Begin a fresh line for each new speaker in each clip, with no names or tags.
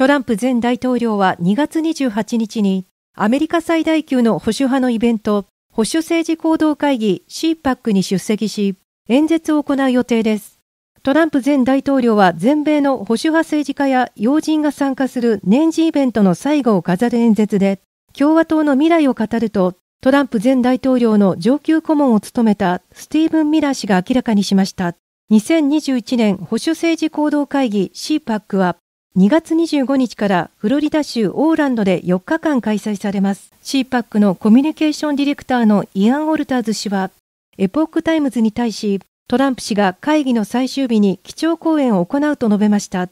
トランプ前大統領は2月28日にアメリカ最大級の保守派のイベント、保守政治行動会議 CPAC に出席し、演説を行う予定です。トランプ前大統領は全米の保守派政治家や要人が参加する年次イベントの最後を飾る演説で、共和党の未来を語ると、トランプ前大統領の上級顧問を務めたスティーブン・ミラー氏が明らかにしました。2021年保守政治行動会議 CPAC は2月25日からフロリダ州オーランドで4日間開催されます CPAC のコミュニケーションディレクターのイアン・オルターズ氏はエポックタイムズに対しトランプ氏が会議の最終日に基調講演を行うと述べました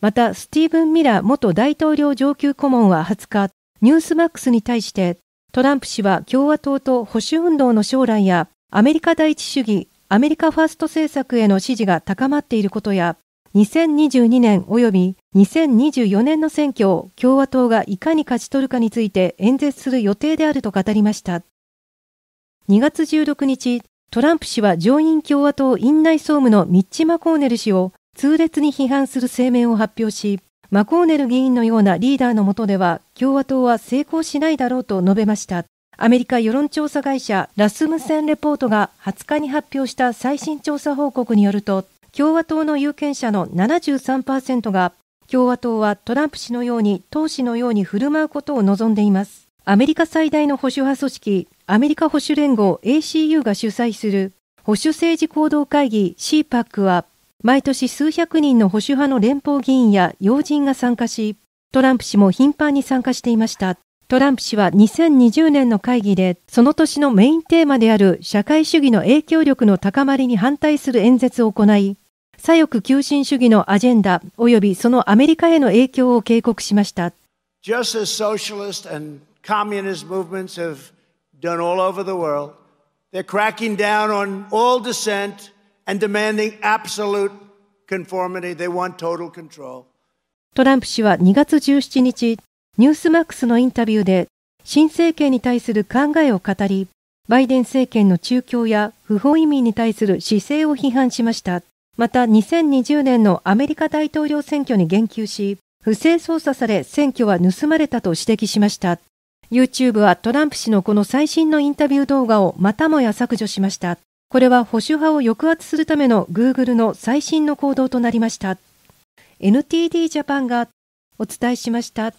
またスティーブン・ミラー元大統領上級顧問は20日ニュースマックスに対してトランプ氏は共和党と保守運動の将来やアメリカ第一主義アメリカファースト政策への支持が高まっていることや2022年及び2024年の選挙を共和党がいかに勝ち取るかについて演説する予定であると語りました。2月16日、トランプ氏は上院共和党院内総務のミッチ・マコーネル氏を痛烈に批判する声明を発表し、マコーネル議員のようなリーダーの下では共和党は成功しないだろうと述べました。アメリカ世論調査会社ラスムセンレポートが20日に発表した最新調査報告によると、共和党の有権者の73%が共和党はトランプ氏のように党氏のように振る舞うことを望んでいますアメリカ最大の保守派組織アメリカ保守連合 ACU が主催する保守政治行動会議 CPAC は毎年数百人の保守派の連邦議員や要人が参加しトランプ氏も頻繁に参加していましたトランプ氏は2020年の会議で、その年のメインテーマである社会主義の影響力の高まりに反対する演説を行い、左翼急進主義のアジェンダ及びそのアメリカへの影響を警告しました。
Just as socialist and communist movements have done all over the world, they're cracking down on all dissent and demanding absolute conformity. They want total control.
トランプ氏は2月17日、ニュースマックスのインタビューで新政権に対する考えを語り、バイデン政権の中共や不法移民に対する姿勢を批判しました。また2020年のアメリカ大統領選挙に言及し、不正操作され選挙は盗まれたと指摘しました。YouTube はトランプ氏のこの最新のインタビュー動画をまたもや削除しました。これは保守派を抑圧するための Google の最新の行動となりました。NTD ジャパンがお伝えしました。